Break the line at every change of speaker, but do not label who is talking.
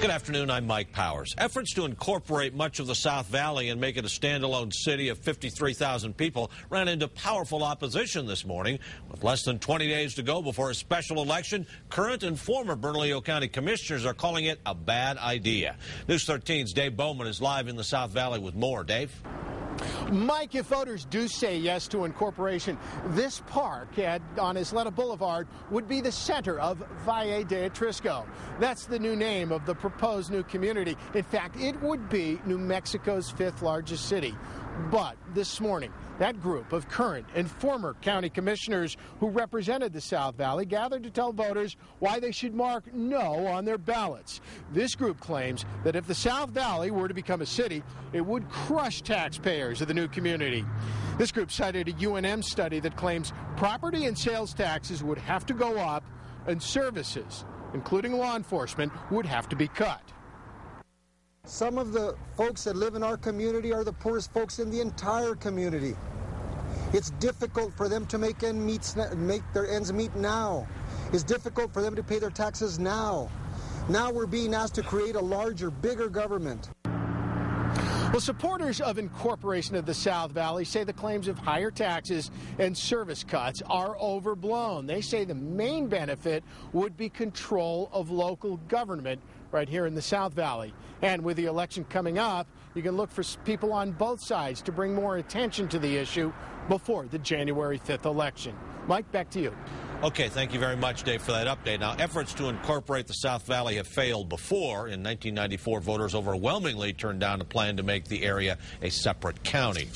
Good afternoon. I'm Mike Powers. Efforts to incorporate much of the South Valley and make it a standalone city of 53,000 people ran into powerful opposition this morning. With less than 20 days to go before a special election, current and former Bernalillo County commissioners are calling it a bad idea. News 13's Dave Bowman is live in the South Valley with more. Dave?
Mike, if voters do say yes to incorporation, this park at, on Isleta Boulevard would be the center of Valle de Atrisco. That's the new name of the proposed new community. In fact, it would be New Mexico's fifth largest city. But this morning, that group of current and former county commissioners who represented the South Valley gathered to tell voters why they should mark no on their ballots. This group claims that if the South Valley were to become a city, it would crush taxpayers of the New community. This group cited a UNM study that claims property and sales taxes would have to go up and services, including law enforcement, would have to be cut.
Some of the folks that live in our community are the poorest folks in the entire community. It's difficult for them to make, end meets, make their ends meet now. It's difficult for them to pay their taxes now. Now we're being asked to create a larger, bigger government. Well, supporters of incorporation of
the South Valley say the claims of higher taxes and service cuts are overblown. They say the main benefit would be control of local government right here in the South Valley. And with the election coming up, you can look for people on both sides to bring more attention to the issue before the January 5th election. Mike, back to you.
Okay, thank you very much, Dave, for that update. Now, efforts to incorporate the South Valley have failed before. In 1994, voters overwhelmingly turned down a plan to make the area a separate county.